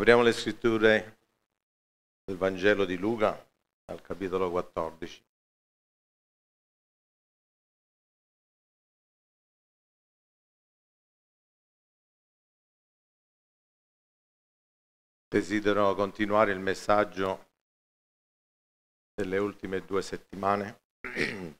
Apriamo le scritture del Vangelo di Luca al capitolo 14. Desidero continuare il messaggio delle ultime due settimane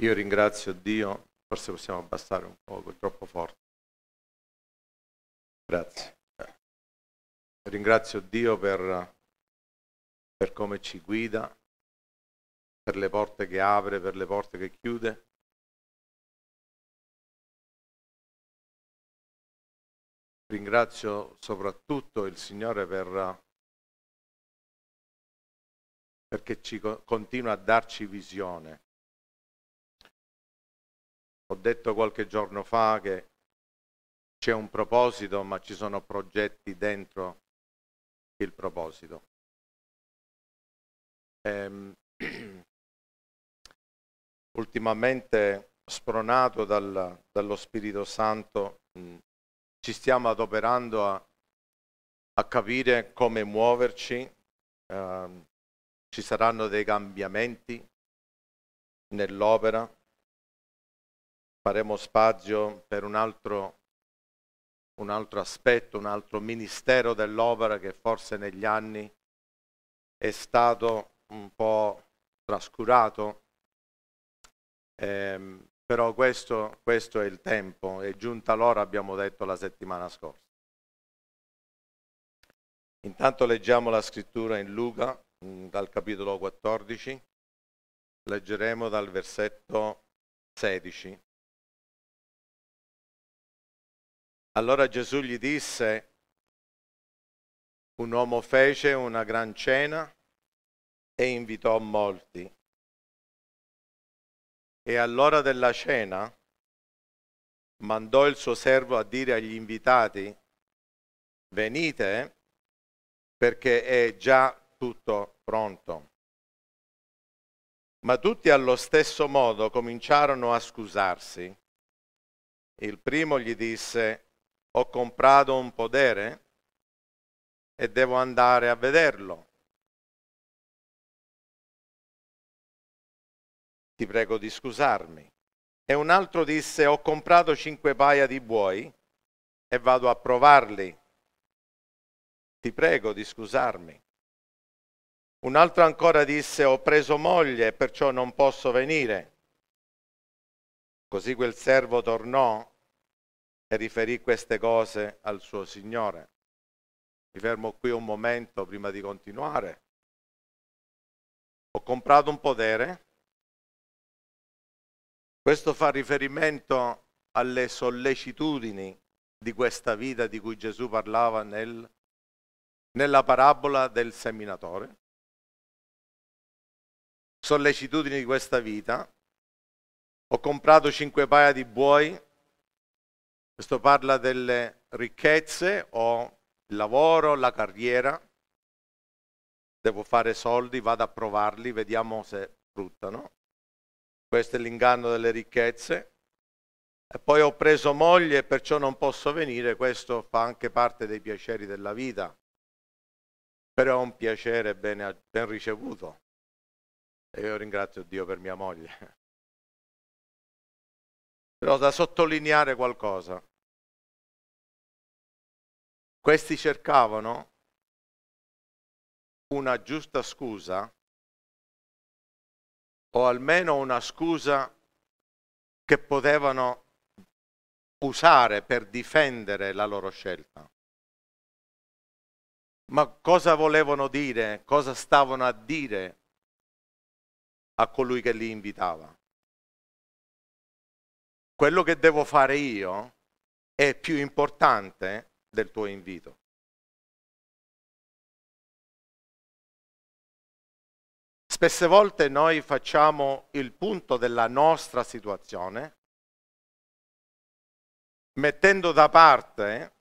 Io ringrazio Dio, forse possiamo abbassare un po', è troppo forte. Grazie. Ringrazio Dio per, per come ci guida, per le porte che apre, per le porte che chiude. Ringrazio soprattutto il Signore per, perché ci, continua a darci visione. Ho detto qualche giorno fa che c'è un proposito, ma ci sono progetti dentro il proposito. Ehm, ultimamente, spronato dal, dallo Spirito Santo, mh, mm, ci stiamo adoperando a, a capire come muoverci, ehm, ci saranno dei cambiamenti nell'opera, faremo spazio per un altro, un altro aspetto, un altro ministero dell'opera che forse negli anni è stato un po' trascurato, eh, però questo, questo è il tempo, è giunta l'ora, abbiamo detto la settimana scorsa. Intanto leggiamo la scrittura in Luca, mm, dal capitolo 14, leggeremo dal versetto 16. Allora Gesù gli disse, un uomo fece una gran cena e invitò molti. E all'ora della cena mandò il suo servo a dire agli invitati, venite perché è già tutto pronto. Ma tutti allo stesso modo cominciarono a scusarsi. Il primo gli disse, ho comprato un potere e devo andare a vederlo. Ti prego di scusarmi. E un altro disse, ho comprato cinque paia di buoi e vado a provarli. Ti prego di scusarmi. Un altro ancora disse, ho preso moglie, perciò non posso venire. Così quel servo tornò e riferì queste cose al suo Signore. Mi fermo qui un momento prima di continuare. Ho comprato un potere. Questo fa riferimento alle sollecitudini di questa vita di cui Gesù parlava nel, nella parabola del seminatore. Sollecitudini di questa vita. Ho comprato cinque paia di buoi questo parla delle ricchezze o il lavoro, la carriera. Devo fare soldi, vado a provarli, vediamo se fruttano. Questo è l'inganno delle ricchezze. E poi ho preso moglie, e perciò non posso venire. Questo fa anche parte dei piaceri della vita. Però è un piacere ben, ben ricevuto. E io ringrazio Dio per mia moglie. Però da sottolineare qualcosa. Questi cercavano una giusta scusa o almeno una scusa che potevano usare per difendere la loro scelta. Ma cosa volevano dire, cosa stavano a dire a colui che li invitava? Quello che devo fare io è più importante del tuo invito. Spesse volte noi facciamo il punto della nostra situazione mettendo da parte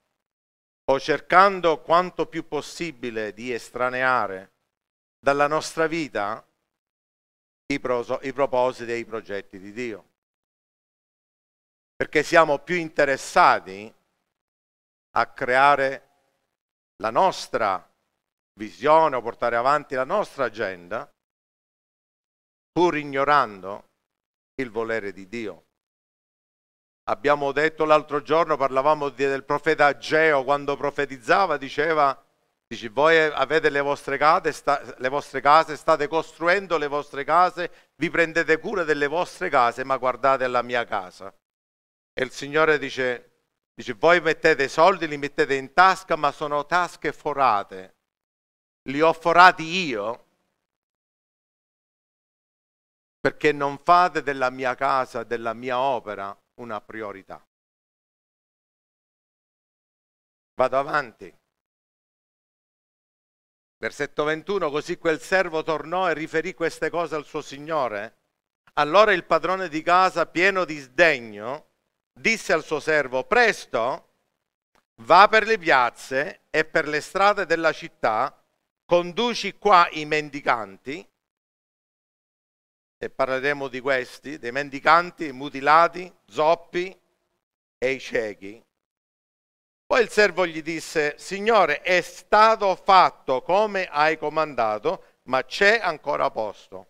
o cercando quanto più possibile di estraneare dalla nostra vita i, proso, i propositi e i progetti di Dio. Perché siamo più interessati a creare la nostra visione o portare avanti la nostra agenda, pur ignorando il volere di Dio. Abbiamo detto l'altro giorno, parlavamo del profeta Ageo, quando profetizzava diceva, dice, voi avete le vostre, case, sta, le vostre case, state costruendo le vostre case, vi prendete cura delle vostre case, ma guardate la mia casa. E il Signore dice, Dice, voi mettete i soldi, li mettete in tasca, ma sono tasche forate. Li ho forati io perché non fate della mia casa, della mia opera una priorità. Vado avanti. Versetto 21, così quel servo tornò e riferì queste cose al suo signore. Allora il padrone di casa, pieno di sdegno, disse al suo servo, presto, va per le piazze e per le strade della città, conduci qua i mendicanti, e parleremo di questi, dei mendicanti, mutilati, zoppi e i ciechi. Poi il servo gli disse, Signore, è stato fatto come hai comandato, ma c'è ancora posto.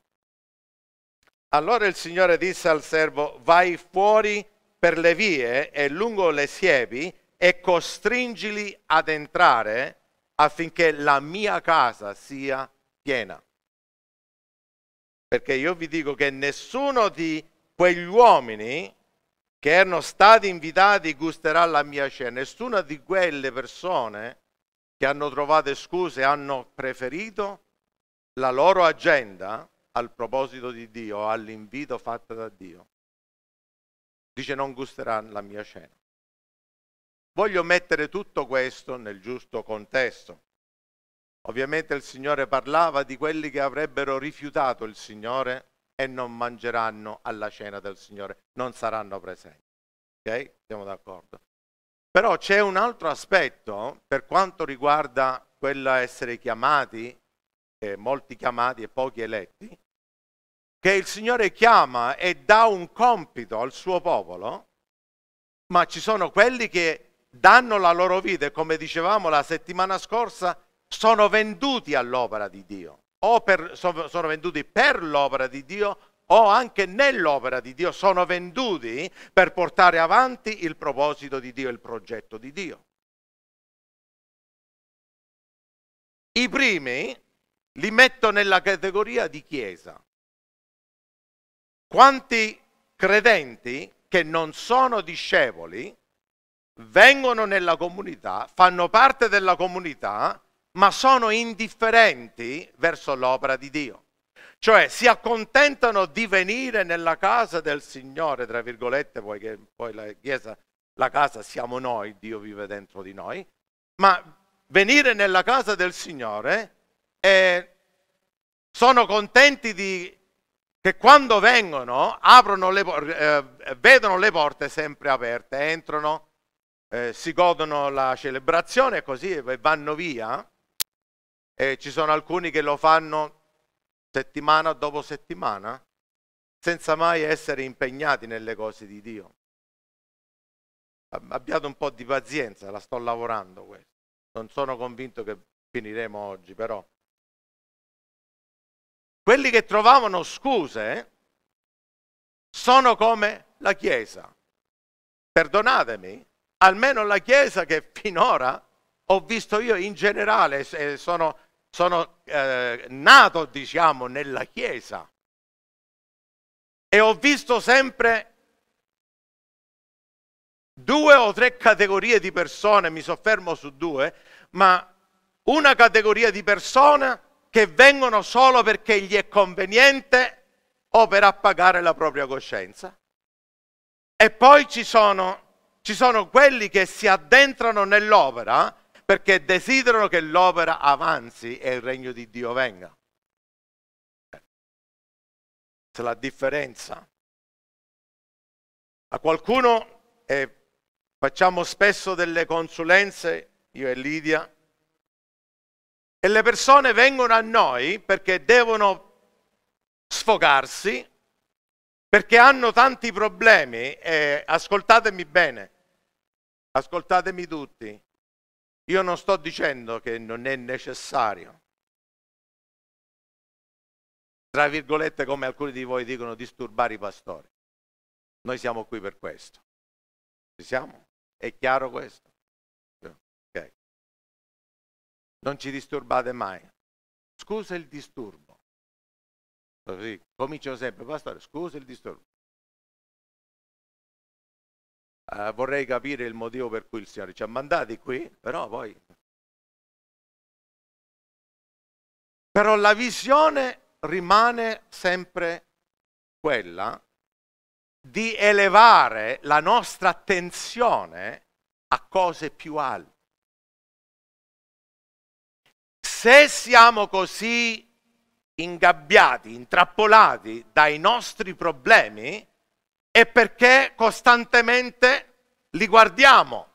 Allora il Signore disse al servo, vai fuori per le vie e lungo le siepi e costringili ad entrare affinché la mia casa sia piena. Perché io vi dico che nessuno di quegli uomini che erano stati invitati gusterà la mia cena, nessuna di quelle persone che hanno trovato scuse hanno preferito la loro agenda al proposito di Dio, all'invito fatto da Dio dice non gusterà la mia cena. Voglio mettere tutto questo nel giusto contesto. Ovviamente il Signore parlava di quelli che avrebbero rifiutato il Signore e non mangeranno alla cena del Signore, non saranno presenti. Ok? Siamo d'accordo. Però c'è un altro aspetto per quanto riguarda quello essere chiamati, eh, molti chiamati e pochi eletti, che il Signore chiama e dà un compito al suo popolo, ma ci sono quelli che danno la loro vita e come dicevamo la settimana scorsa, sono venduti all'opera di Dio, o per, sono venduti per l'opera di Dio o anche nell'opera di Dio, sono venduti per portare avanti il proposito di Dio, il progetto di Dio. I primi li metto nella categoria di chiesa, quanti credenti che non sono discepoli vengono nella comunità, fanno parte della comunità, ma sono indifferenti verso l'opera di Dio. Cioè si accontentano di venire nella casa del Signore, tra virgolette, poiché poi la Chiesa, la casa siamo noi, Dio vive dentro di noi, ma venire nella casa del Signore e eh, sono contenti di che quando vengono aprono le eh, vedono le porte sempre aperte, entrano, eh, si godono la celebrazione e così vanno via. E ci sono alcuni che lo fanno settimana dopo settimana, senza mai essere impegnati nelle cose di Dio. Abbiate un po' di pazienza, la sto lavorando questo. Non sono convinto che finiremo oggi, però quelli che trovavano scuse sono come la Chiesa. Perdonatemi, almeno la Chiesa che finora ho visto io in generale, sono, sono eh, nato, diciamo, nella Chiesa e ho visto sempre due o tre categorie di persone, mi soffermo su due, ma una categoria di persone che vengono solo perché gli è conveniente o per appagare la propria coscienza. E poi ci sono, ci sono quelli che si addentrano nell'opera perché desiderano che l'opera avanzi e il regno di Dio venga. C'è la differenza. A qualcuno, eh, facciamo spesso delle consulenze, io e Lidia, e le persone vengono a noi perché devono sfogarsi, perché hanno tanti problemi e ascoltatemi bene, ascoltatemi tutti. Io non sto dicendo che non è necessario, tra virgolette come alcuni di voi dicono, disturbare i pastori. Noi siamo qui per questo. Ci siamo? È chiaro questo? non ci disturbate mai. Scusa il disturbo. Così cominciano sempre, pastore, scusa il disturbo. Uh, vorrei capire il motivo per cui il Signore ci ha mandati qui, però poi... Però la visione rimane sempre quella di elevare la nostra attenzione a cose più alte se siamo così ingabbiati, intrappolati dai nostri problemi, è perché costantemente li guardiamo.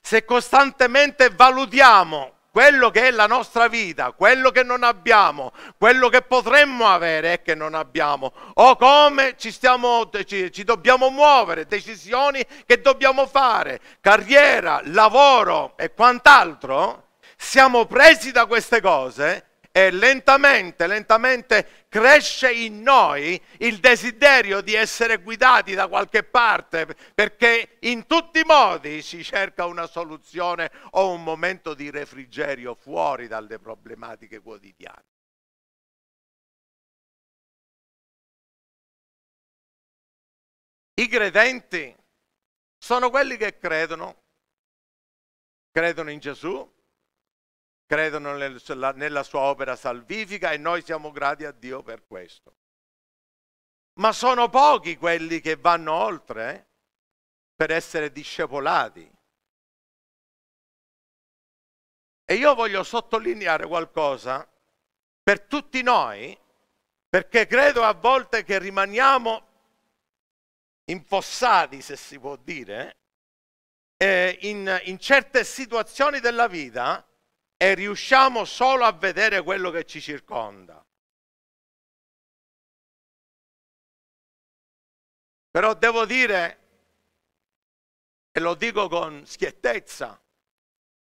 Se costantemente valutiamo quello che è la nostra vita, quello che non abbiamo, quello che potremmo avere e che non abbiamo, o come ci, stiamo, ci, ci dobbiamo muovere, decisioni che dobbiamo fare, carriera, lavoro e quant'altro, siamo presi da queste cose e lentamente, lentamente cresce in noi il desiderio di essere guidati da qualche parte, perché in tutti i modi si cerca una soluzione o un momento di refrigerio fuori dalle problematiche quotidiane. I credenti sono quelli che credono, credono in Gesù, credono nella sua opera salvifica e noi siamo grati a Dio per questo. Ma sono pochi quelli che vanno oltre eh, per essere discepolati. E io voglio sottolineare qualcosa per tutti noi, perché credo a volte che rimaniamo infossati, se si può dire, eh, in, in certe situazioni della vita e riusciamo solo a vedere quello che ci circonda. Però devo dire, e lo dico con schiettezza,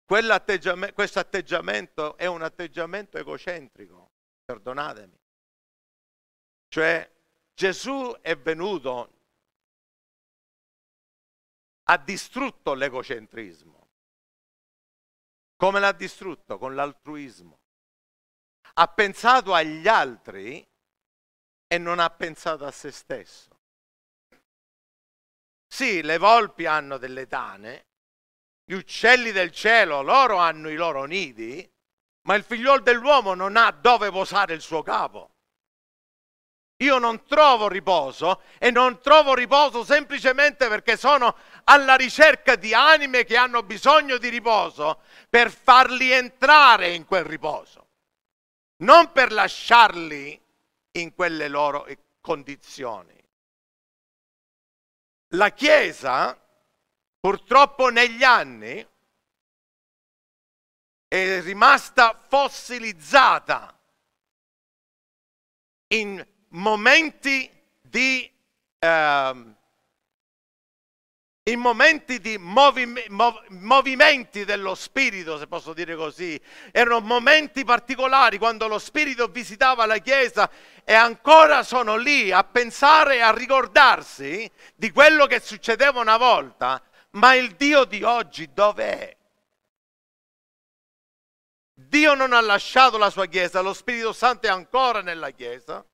questo atteggiamento è un atteggiamento egocentrico, perdonatemi. Cioè Gesù è venuto, ha distrutto l'egocentrismo. Come l'ha distrutto? Con l'altruismo. Ha pensato agli altri e non ha pensato a se stesso. Sì, le volpi hanno delle tane, gli uccelli del cielo, loro hanno i loro nidi, ma il figliuolo dell'uomo non ha dove posare il suo capo. Io non trovo riposo e non trovo riposo semplicemente perché sono alla ricerca di anime che hanno bisogno di riposo per farli entrare in quel riposo, non per lasciarli in quelle loro condizioni. La Chiesa, purtroppo negli anni, è rimasta fossilizzata in momenti di, eh, in momenti di movi- mov- movimenti dello spirito, se posso dire così. Erano momenti particolari quando lo spirito visitava la chiesa e ancora sono lì a pensare e a ricordarsi di quello che succedeva una volta. Ma il Dio di oggi dov'è? Dio non ha lasciato la sua Chiesa, lo Spirito Santo è ancora nella Chiesa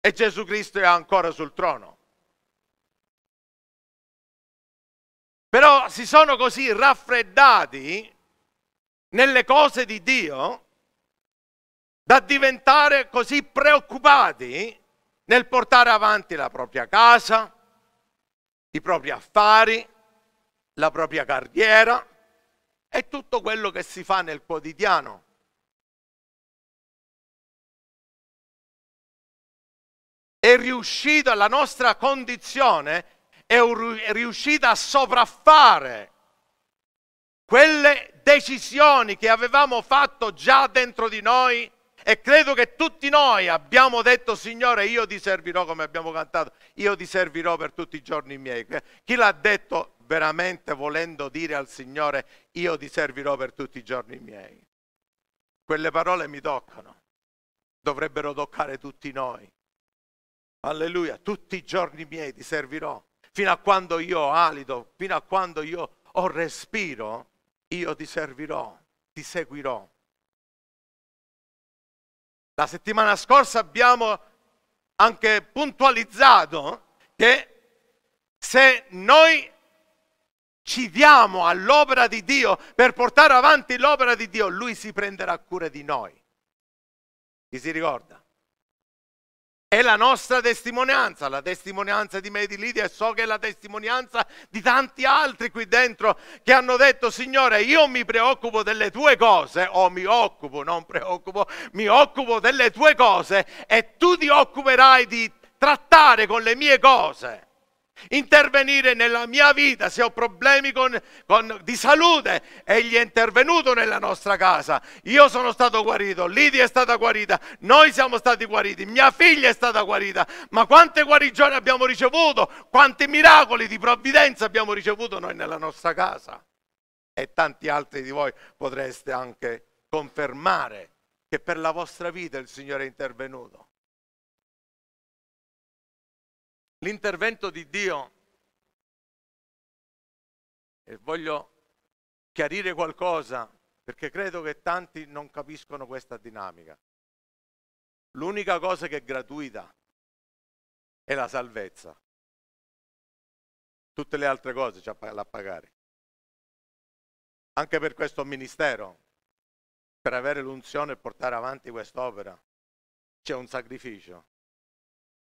e Gesù Cristo è ancora sul trono. Però si sono così raffreddati nelle cose di Dio da diventare così preoccupati nel portare avanti la propria casa, i propri affari, la propria carriera e tutto quello che si fa nel quotidiano. è riuscita, la nostra condizione è riuscita a sopraffare quelle decisioni che avevamo fatto già dentro di noi e credo che tutti noi abbiamo detto Signore io ti servirò come abbiamo cantato, io ti servirò per tutti i giorni miei. Chi l'ha detto veramente volendo dire al Signore io ti servirò per tutti i giorni miei? Quelle parole mi toccano, dovrebbero toccare tutti noi alleluia, tutti i giorni miei ti servirò, fino a quando io alido, fino a quando io ho respiro, io ti servirò, ti seguirò. La settimana scorsa abbiamo anche puntualizzato che se noi ci diamo all'opera di Dio per portare avanti l'opera di Dio, Lui si prenderà cura di noi. Chi si ricorda? È la nostra testimonianza, la testimonianza di me e di Lidia e so che è la testimonianza di tanti altri qui dentro che hanno detto Signore io mi preoccupo delle tue cose o mi occupo, non preoccupo, mi occupo delle tue cose e tu ti occuperai di trattare con le mie cose intervenire nella mia vita se ho problemi con, con, di salute. Egli è intervenuto nella nostra casa. Io sono stato guarito, Lidia è stata guarita, noi siamo stati guariti, mia figlia è stata guarita. Ma quante guarigioni abbiamo ricevuto, quanti miracoli di provvidenza abbiamo ricevuto noi nella nostra casa. E tanti altri di voi potreste anche confermare che per la vostra vita il Signore è intervenuto. L'intervento di Dio, e voglio chiarire qualcosa perché credo che tanti non capiscono questa dinamica. L'unica cosa che è gratuita è la salvezza. Tutte le altre cose c'è da pagare. Anche per questo ministero, per avere l'unzione e portare avanti quest'opera, c'è un sacrificio.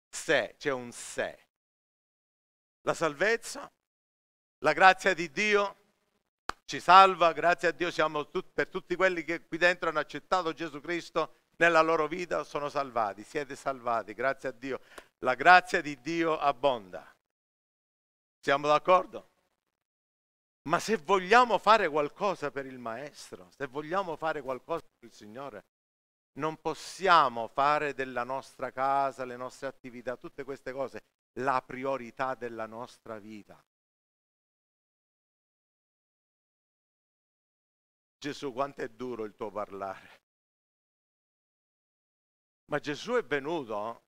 Se, c'è un se la salvezza, la grazia di Dio ci salva, grazie a Dio siamo tut per tutti quelli che qui dentro hanno accettato Gesù Cristo nella loro vita, sono salvati, siete salvati, grazie a Dio. La grazia di Dio abbonda. Siamo d'accordo? Ma se vogliamo fare qualcosa per il Maestro, se vogliamo fare qualcosa per il Signore, non possiamo fare della nostra casa, le nostre attività, tutte queste cose la priorità della nostra vita. Gesù, quanto è duro il tuo parlare. Ma Gesù è venuto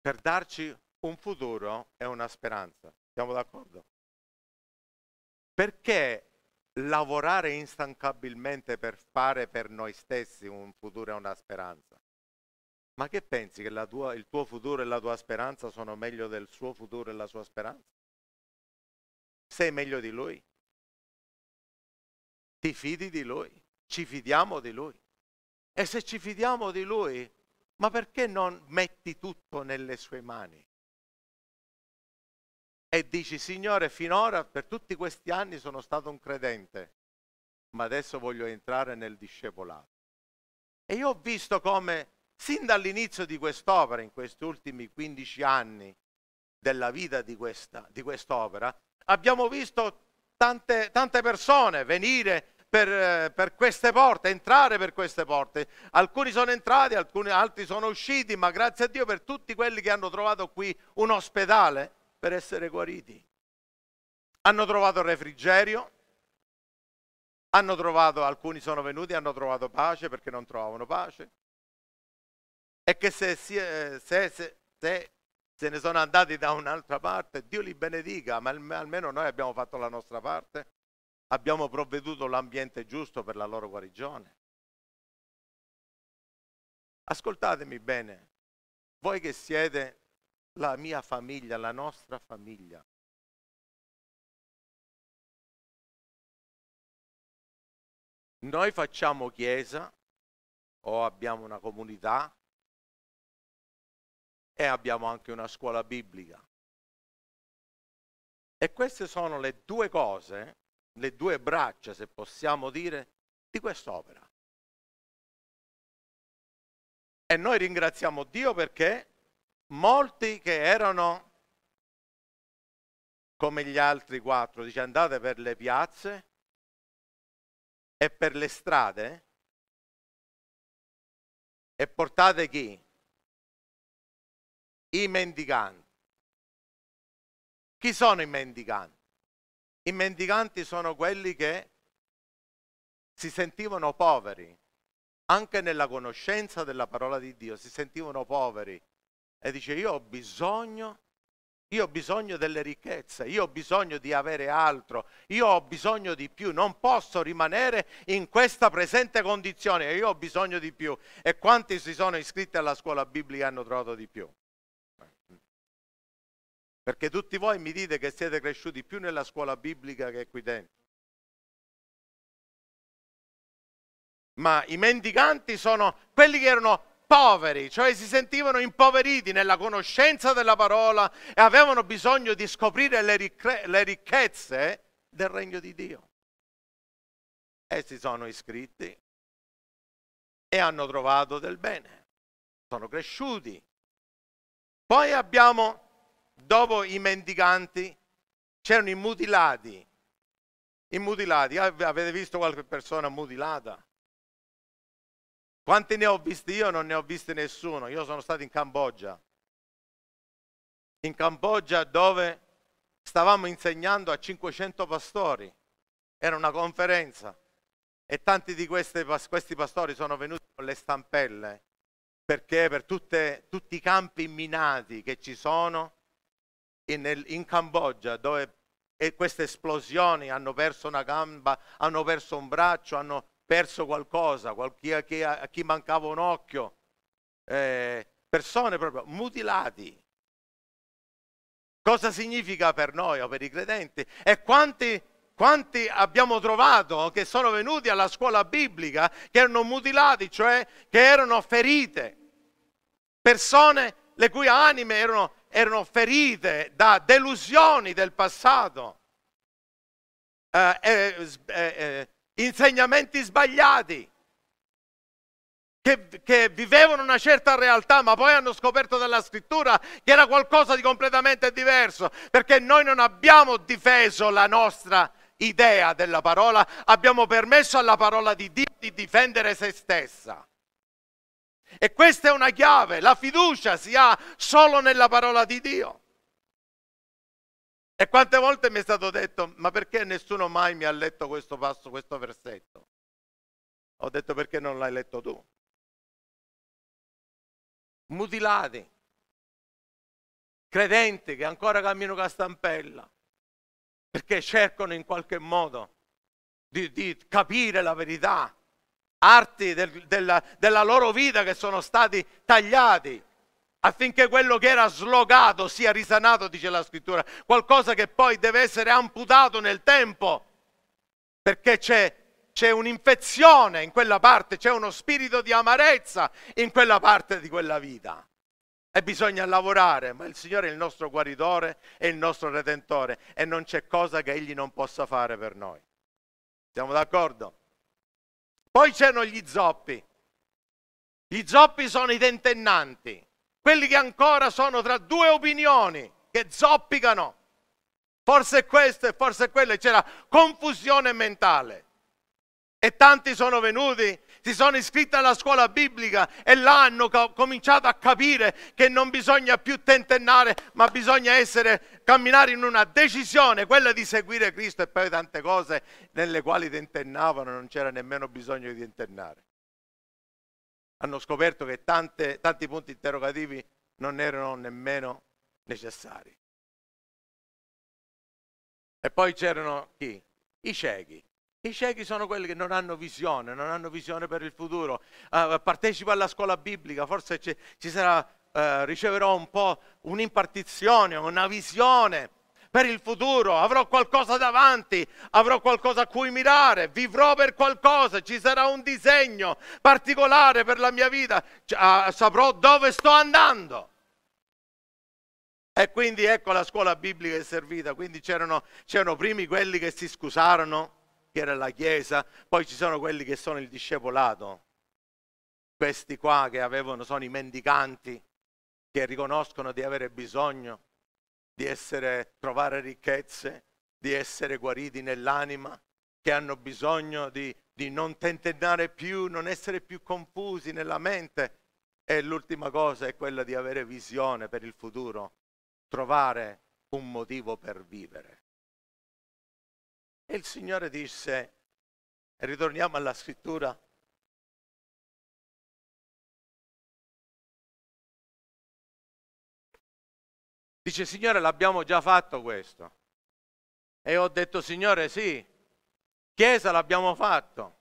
per darci un futuro e una speranza. Siamo d'accordo? Perché lavorare instancabilmente per fare per noi stessi un futuro e una speranza? Ma che pensi che tua, il tuo futuro e la tua speranza sono meglio del suo futuro e la sua speranza? Sei meglio di lui? Ti fidi di lui? Ci fidiamo di lui? E se ci fidiamo di lui, ma perché non metti tutto nelle sue mani? E dici, Signore, finora per tutti questi anni sono stato un credente, ma adesso voglio entrare nel discepolato. E io ho visto come Sin dall'inizio di quest'opera, in questi ultimi 15 anni della vita di, questa, di quest'opera, abbiamo visto tante, tante persone venire per, per, queste porte, entrare per queste porte. Alcuni sono entrati, alcuni, altri sono usciti, ma grazie a Dio per tutti quelli che hanno trovato qui un ospedale per essere guariti. Hanno trovato refrigerio, hanno trovato, alcuni sono venuti, hanno trovato pace perché non trovavano pace, e che se, se, se, se, se ne sono andati da un'altra parte, Dio li benedica, ma almeno noi abbiamo fatto la nostra parte, abbiamo provveduto l'ambiente giusto per la loro guarigione. Ascoltatemi bene, voi che siete la mia famiglia, la nostra famiglia. Noi facciamo chiesa o abbiamo una comunità e abbiamo anche una scuola biblica. E queste sono le due cose, le due braccia, se possiamo dire, di quest'opera. E noi ringraziamo Dio perché molti che erano come gli altri quattro, dice andate per le piazze e per le strade e portate chi? I mendicanti. Chi sono i mendicanti? I mendicanti sono quelli che si sentivano poveri, anche nella conoscenza della parola di Dio, si sentivano poveri e dice io ho bisogno, io ho bisogno delle ricchezze, io ho bisogno di avere altro, io ho bisogno di più, non posso rimanere in questa presente condizione, io ho bisogno di più. E quanti si sono iscritti alla scuola biblica hanno trovato di più? Perché tutti voi mi dite che siete cresciuti più nella scuola biblica che qui dentro. Ma i mendicanti sono quelli che erano poveri, cioè si sentivano impoveriti nella conoscenza della parola e avevano bisogno di scoprire le, ricche- le ricchezze del regno di Dio. E si sono iscritti e hanno trovato del bene, sono cresciuti. Poi abbiamo dopo i mendicanti c'erano i mutilati. I mutilati, avete visto qualche persona mutilata? Quanti ne ho visti io? Non ne ho visti nessuno. Io sono stato in Cambogia. In Cambogia dove stavamo insegnando a 500 pastori. Era una conferenza e tanti di queste, questi pastori sono venuti con le stampelle perché per tutte, tutti i campi minati che ci sono in, in Cambogia, dove queste esplosioni hanno perso una gamba, hanno perso un braccio, hanno perso qualcosa, a chi, a chi mancava un occhio, eh, persone proprio mutilati. Cosa significa per noi o per i credenti? E quanti, quanti abbiamo trovato che sono venuti alla scuola biblica che erano mutilati, cioè che erano ferite, persone le cui anime erano erano ferite da delusioni del passato, eh eh, eh, eh, insegnamenti sbagliati, che, che vivevano una certa realtà, ma poi hanno scoperto dalla scrittura che era qualcosa di completamente diverso, perché noi non abbiamo difeso la nostra idea della parola, abbiamo permesso alla parola di Dio di difendere se stessa. E questa è una chiave, la fiducia si ha solo nella parola di Dio. E quante volte mi è stato detto, ma perché nessuno mai mi ha letto questo passo, questo versetto? Ho detto perché non l'hai letto tu. Mutilati, credenti che ancora camminano con la stampella, perché cercano in qualche modo di, di capire la verità, arti del, della, della loro vita che sono stati tagliati affinché quello che era slogato sia risanato, dice la scrittura, qualcosa che poi deve essere amputato nel tempo, perché c'è c'è un'infezione in quella parte, c'è uno spirito di amarezza in quella parte di quella vita. E bisogna lavorare, ma il Signore è il nostro guaritore, e il nostro redentore e non c'è cosa che Egli non possa fare per noi. Siamo d'accordo? Poi c'erano gli zoppi. Gli zoppi sono i tentennanti, quelli che ancora sono tra due opinioni, che zoppicano. Forse questo e forse è quello, c'era confusione mentale. E tanti sono venuti, si sono iscritti alla scuola biblica e là hanno cominciato a capire che non bisogna più tentennare, ma bisogna essere camminare in una decisione, quella di seguire Cristo e poi tante cose nelle quali tentennavano, non c'era nemmeno bisogno di tentennare. Hanno scoperto che tante, tanti punti interrogativi non erano nemmeno necessari. E poi c'erano chi? I ciechi. I ciechi sono quelli che non hanno visione, non hanno visione per il futuro. Uh, partecipa alla scuola biblica, forse ci, ci sarà eh, riceverò un po' un'impartizione, una visione per il futuro, avrò qualcosa davanti, avrò qualcosa a cui mirare, vivrò per qualcosa, ci sarà un disegno particolare per la mia vita, ah, saprò dove sto andando. E quindi ecco la scuola biblica è servita, quindi c'erano, c'erano primi quelli che si scusarono, che era la Chiesa, poi ci sono quelli che sono il discepolato, questi qua che avevano, sono i mendicanti, che riconoscono di avere bisogno di essere, trovare ricchezze, di essere guariti nell'anima, che hanno bisogno di, di non tentennare più, non essere più confusi nella mente. E l'ultima cosa è quella di avere visione per il futuro, trovare un motivo per vivere. E il Signore disse, ritorniamo alla scrittura, Dice, Signore, l'abbiamo già fatto questo. E ho detto, Signore, sì, chiesa l'abbiamo fatto,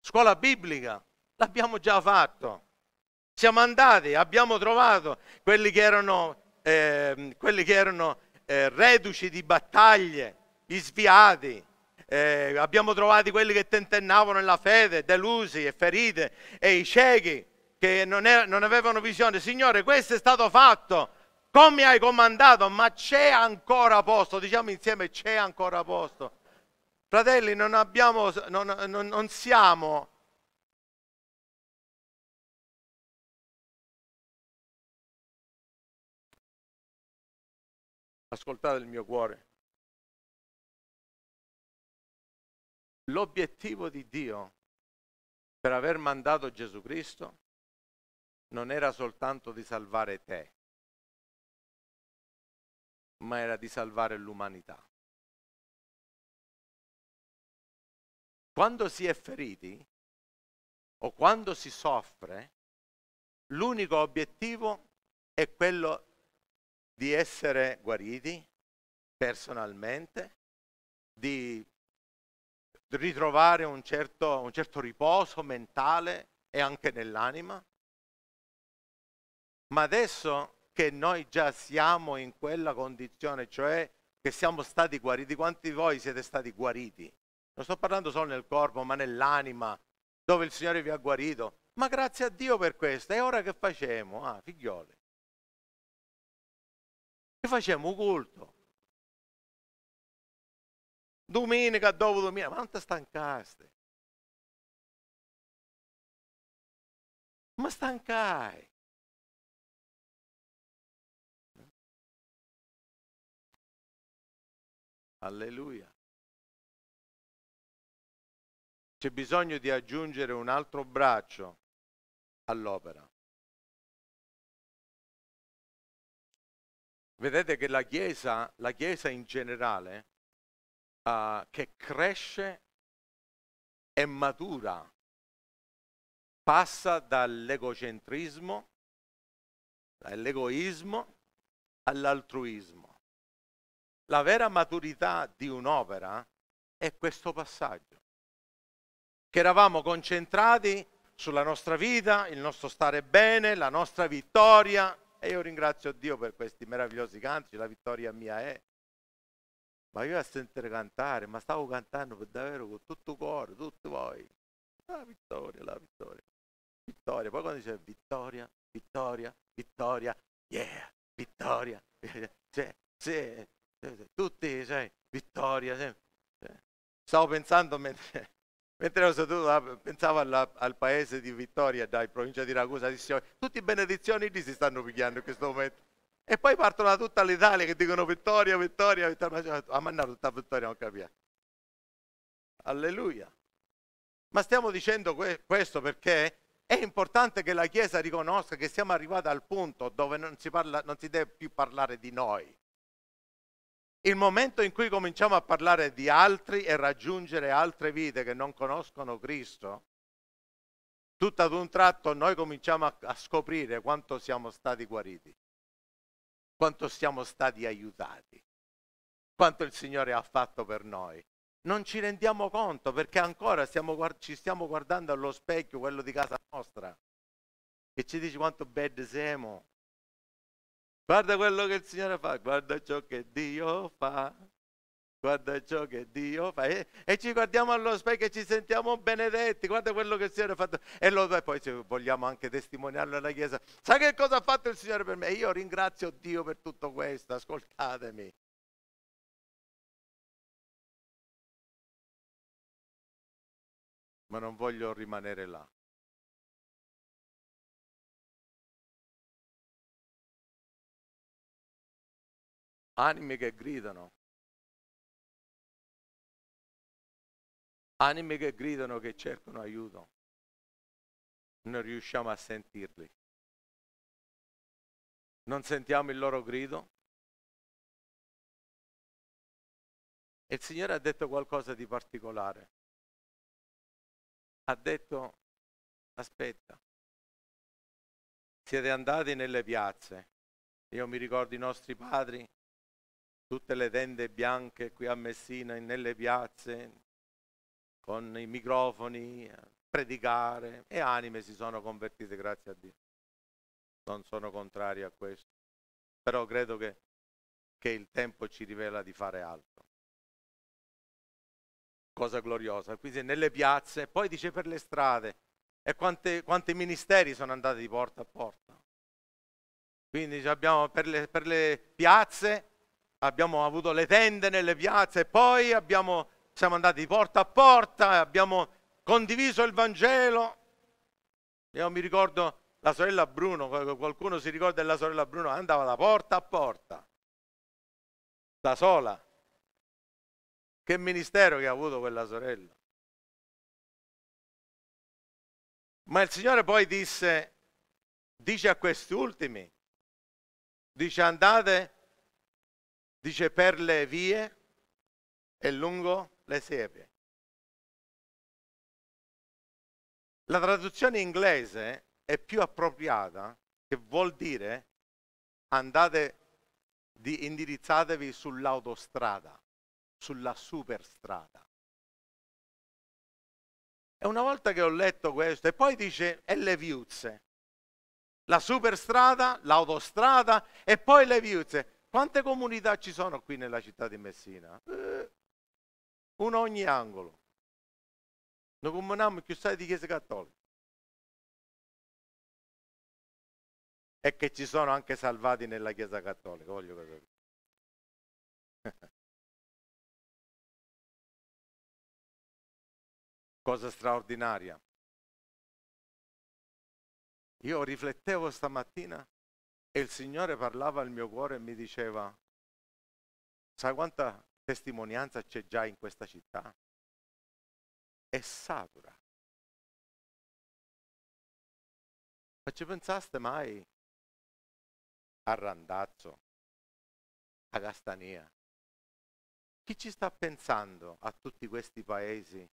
scuola biblica l'abbiamo già fatto. Siamo andati, abbiamo trovato quelli che erano, eh, quelli che erano eh, reduci di battaglie, gli sviati. Eh, abbiamo trovato quelli che tentennavano nella fede, delusi e ferite, e i ciechi che non, è, non avevano visione. Signore, questo è stato fatto come hai comandato, ma c'è ancora posto. Diciamo insieme c'è ancora posto. Fratelli, non, abbiamo, non, non, non siamo ascoltate il mio cuore. L'obiettivo di Dio per aver mandato Gesù Cristo non era soltanto di salvare te, ma era di salvare l'umanità. Quando si è feriti o quando si soffre, l'unico obiettivo è quello di essere guariti personalmente, di ritrovare un certo, un certo riposo mentale e anche nell'anima. Ma adesso che noi già siamo in quella condizione, cioè che siamo stati guariti. Quanti di voi siete stati guariti? Non sto parlando solo nel corpo, ma nell'anima, dove il Signore vi ha guarito. Ma grazie a Dio per questo. E ora che facciamo? Ah, figliole. Che facciamo? Un culto. Domenica dopo domenica, ma non ti stancaste. Ma stancai. Alleluia. C'è bisogno di aggiungere un altro braccio all'opera. Vedete che la Chiesa, la Chiesa in generale, uh, che cresce e matura, passa dall'egocentrismo, dall'egoismo all'altruismo. La vera maturità di un'opera è questo passaggio, che eravamo concentrati sulla nostra vita, il nostro stare bene, la nostra vittoria, e io ringrazio Dio per questi meravigliosi canti, la vittoria mia è. Ma io a sentire cantare, ma stavo cantando per davvero con tutto il cuore, tutti voi. La vittoria, la vittoria, vittoria. Poi quando dice vittoria, vittoria, vittoria, yeah, vittoria, cioè, sì, tutti, sai, vittoria. Sempre. Stavo pensando mentre, mentre ero seduto, ah, pensavo alla, al paese di Vittoria, dai, provincia di Ragusa, dissi, oh, tutti benedizioni lì si stanno pigliando in questo momento. E poi partono da tutta l'Italia che dicono vittoria, vittoria, vittoria. Cioè, A mandare tutta vittoria, non capiamo. Alleluia. Ma stiamo dicendo que- questo perché è importante che la Chiesa riconosca che siamo arrivati al punto dove non si, parla, non si deve più parlare di noi, il momento in cui cominciamo a parlare di altri e raggiungere altre vite che non conoscono Cristo, tutto ad un tratto noi cominciamo a, scoprire quanto siamo stati guariti, quanto siamo stati aiutati, quanto il Signore ha fatto per noi non ci rendiamo conto perché ancora stiamo, ci stiamo guardando allo specchio, quello di casa nostra, e ci dice quanto belli siamo, Guarda quello che il Signore fa, guarda ciò che Dio fa, guarda ciò che Dio fa. E, e ci guardiamo allo specchio e ci sentiamo benedetti, guarda quello che il Signore ha fatto. E, lo, e poi se vogliamo anche testimoniarlo alla Chiesa, sa che cosa ha fatto il Signore per me? Io ringrazio Dio per tutto questo, ascoltatemi. Ma non voglio rimanere là. anime che gridano, anime che gridano che cercano aiuto, non riusciamo a sentirli. Non sentiamo il loro grido. E il Signore ha detto qualcosa di particolare. Ha detto, aspetta, siete andati nelle piazze. Io mi ricordo i nostri padri tutte le tende bianche qui a Messina, nelle piazze, con i microfoni, a predicare e anime si sono convertite, grazie a Dio. Non sono contrario a questo, però credo che, che il tempo ci rivela di fare altro. Cosa gloriosa, quindi nelle piazze, poi dice per le strade, e quante, quanti ministeri sono andati di porta a porta. Quindi abbiamo per le, per le piazze abbiamo avuto le tende nelle piazze, poi abbiamo, siamo andati di porta a porta, abbiamo condiviso il Vangelo. Io mi ricordo la sorella Bruno, qualcuno si ricorda della sorella Bruno, andava da porta a porta, da sola. Che ministero che ha avuto quella sorella. Ma il Signore poi disse, dice a questi ultimi, dice andate Dice per le vie e lungo le siepi. La traduzione inglese è più appropriata, che vuol dire andate, di, indirizzatevi sull'autostrada, sulla superstrada. E una volta che ho letto questo, e poi dice, e le viuzze, la superstrada, l'autostrada e poi le viuzze. Quante comunità ci sono qui nella città di Messina? Eh, una ogni angolo. Noi comuniamo più sai di chiese cattoliche. E che ci sono anche salvati nella chiesa cattolica, voglio capire. Cosa straordinaria. Io riflettevo stamattina e il Signore parlava al mio cuore e mi diceva, sai quanta testimonianza c'è già in questa città? È satura. Ma ci pensaste mai a Randazzo, a Castania? Chi ci sta pensando a tutti questi paesi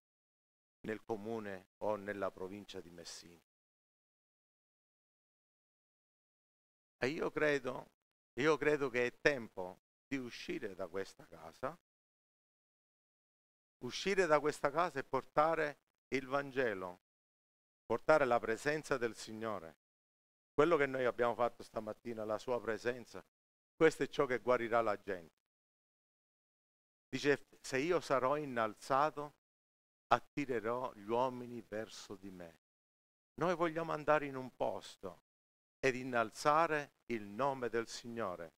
nel comune o nella provincia di Messina? E io credo, io credo che è tempo di uscire da questa casa, uscire da questa casa e portare il Vangelo, portare la presenza del Signore. Quello che noi abbiamo fatto stamattina, la sua presenza, questo è ciò che guarirà la gente. Dice, se io sarò innalzato, attirerò gli uomini verso di me. Noi vogliamo andare in un posto ed innalzare il nome del Signore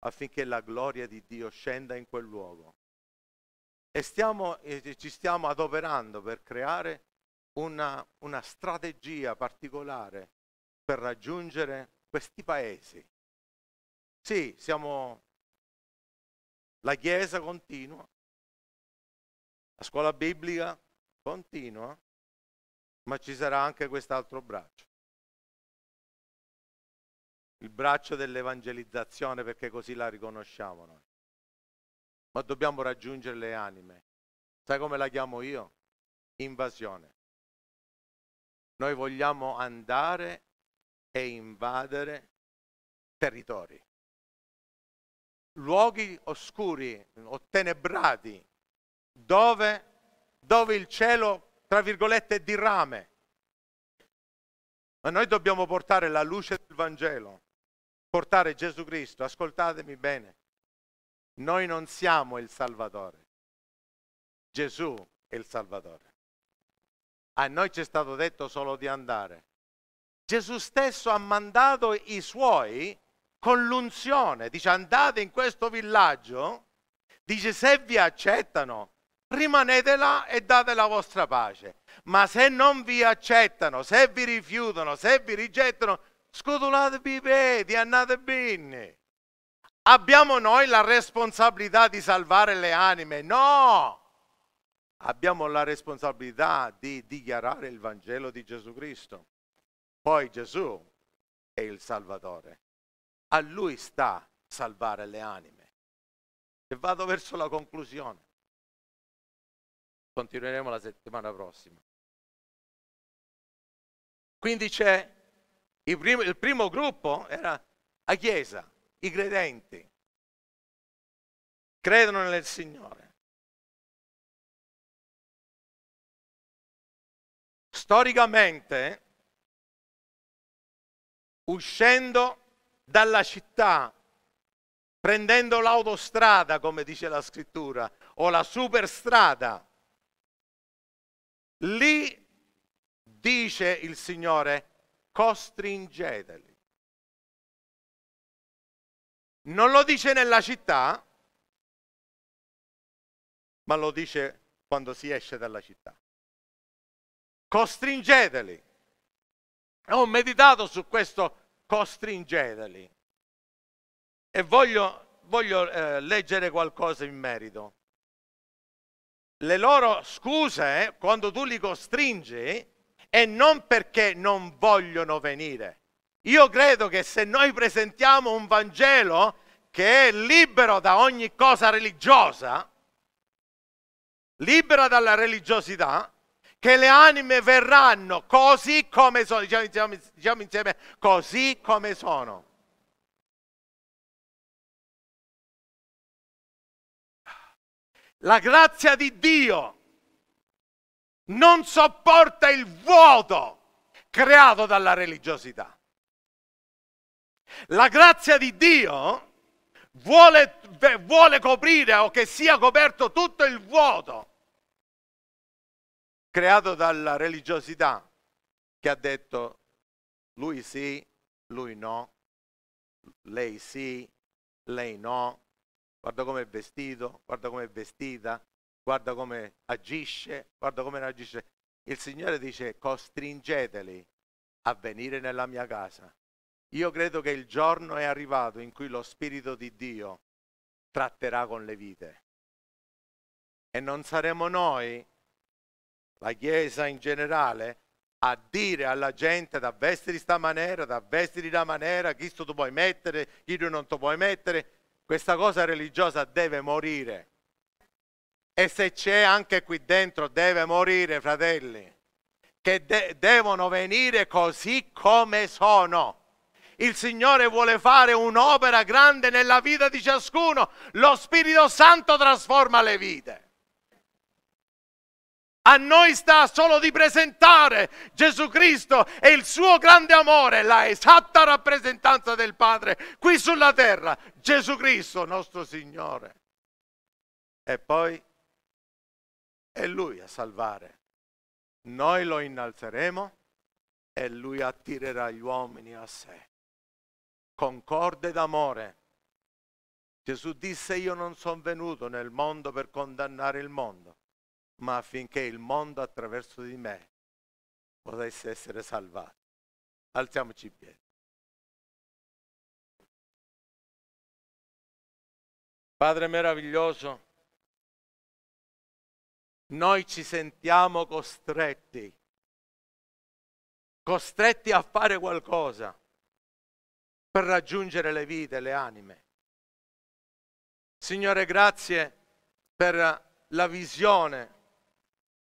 affinché la gloria di Dio scenda in quel luogo. E stiamo, e ci stiamo adoperando per creare una, una strategia particolare per raggiungere questi paesi. Sì, siamo... La Chiesa continua, la scuola biblica continua, ma ci sarà anche quest'altro braccio il braccio dell'evangelizzazione perché così la riconosciamo noi. Ma dobbiamo raggiungere le anime. Sai come la chiamo io? Invasione. Noi vogliamo andare e invadere territori, luoghi oscuri o tenebrati, dove, dove il cielo, tra virgolette, è di rame. Ma noi dobbiamo portare la luce del Vangelo portare Gesù Cristo, ascoltatemi bene, noi non siamo il Salvatore, Gesù è il Salvatore. A noi ci è stato detto solo di andare. Gesù stesso ha mandato i suoi con l'unzione, dice andate in questo villaggio, dice se vi accettano, rimanete là e date la vostra pace, ma se non vi accettano, se vi rifiutano, se vi rigettano, Scotolatevi i piedi, andate bene. Abbiamo noi la responsabilità di salvare le anime? No! Abbiamo la responsabilità di dichiarare il Vangelo di Gesù Cristo. Poi Gesù è il Salvatore. A lui sta salvare le anime. E vado verso la conclusione. Continueremo la settimana prossima. Quindi c'è il primo, il primo gruppo era la Chiesa, i credenti. Credono nel Signore. Storicamente, uscendo dalla città, prendendo l'autostrada, come dice la scrittura, o la superstrada, lì dice il Signore, costringeteli. Non lo dice nella città, ma lo dice quando si esce dalla città. Costringeteli. Ho meditato su questo costringeteli e voglio, voglio eh, leggere qualcosa in merito. Le loro scuse, eh, quando tu li costringi, e non perché non vogliono venire. Io credo che se noi presentiamo un Vangelo che è libero da ogni cosa religiosa, libera dalla religiosità, che le anime verranno così come sono, diciamo, diciamo, diciamo insieme, così come sono. La grazia di Dio non sopporta il vuoto creato dalla religiosità. La grazia di Dio vuole, vuole coprire o che sia coperto tutto il vuoto creato dalla religiosità che ha detto lui sì, lui no, lei sì, lei no, guarda come è vestito, guarda come è vestita, guarda come agisce, guarda come agisce. Il Signore dice costringeteli a venire nella mia casa. Io credo che il giorno è arrivato in cui lo Spirito di Dio tratterà con le vite. E non saremo noi, la Chiesa in generale, a dire alla gente da vestiti sta maniera, da vestiti da maniera, chi tu puoi mettere, chi tu non ti puoi mettere. Questa cosa religiosa deve morire. E se c'è anche qui dentro deve morire, fratelli, che de- devono venire così come sono. Il Signore vuole fare un'opera grande nella vita di ciascuno. Lo Spirito Santo trasforma le vite. A noi sta solo di presentare Gesù Cristo e il suo grande amore, la esatta rappresentanza del Padre qui sulla terra, Gesù Cristo nostro Signore. E poi è Lui a salvare. Noi lo innalzeremo e Lui attirerà gli uomini a sé. Concorde d'amore. Gesù disse io non sono venuto nel mondo per condannare il mondo, ma affinché il mondo attraverso di me potesse essere salvato. Alziamoci in piedi. Padre meraviglioso, noi ci sentiamo costretti, costretti a fare qualcosa per raggiungere le vite, le anime. Signore, grazie per la visione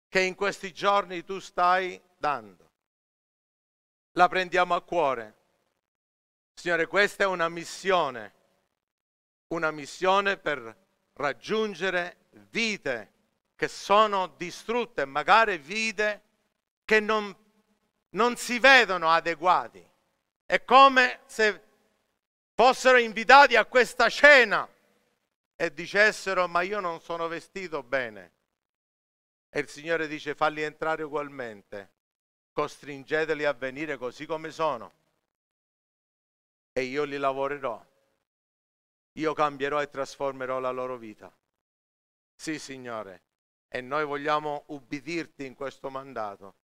che in questi giorni tu stai dando. La prendiamo a cuore. Signore, questa è una missione, una missione per raggiungere vite che sono distrutte, magari vite che non, non si vedono adeguati. È come se fossero invitati a questa cena e dicessero ma io non sono vestito bene. E il Signore dice falli entrare ugualmente, costringeteli a venire così come sono e io li lavorerò. Io cambierò e trasformerò la loro vita. Sì, Signore, e noi vogliamo ubbidirti in questo mandato.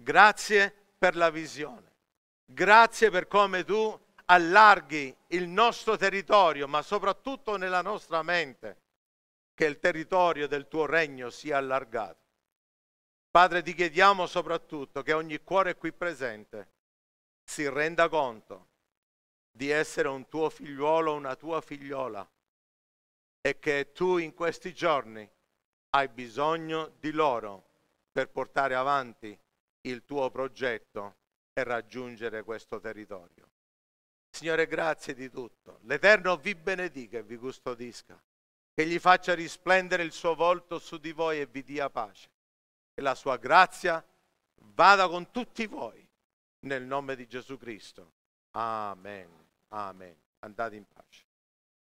Grazie per la visione, grazie per come tu allarghi il nostro territorio, ma soprattutto nella nostra mente, che il territorio del tuo regno sia allargato. Padre, ti chiediamo soprattutto che ogni cuore qui presente si renda conto di essere un tuo figliuolo, una tua figliola, e che tu in questi giorni hai bisogno di loro per portare avanti il tuo progetto e raggiungere questo territorio. Signore, grazie di tutto. L'Eterno vi benedica e vi custodisca, che gli faccia risplendere il suo volto su di voi e vi dia pace. Che la sua grazia vada con tutti voi, nel nome di Gesù Cristo. Amen. Amen. Andate in pace.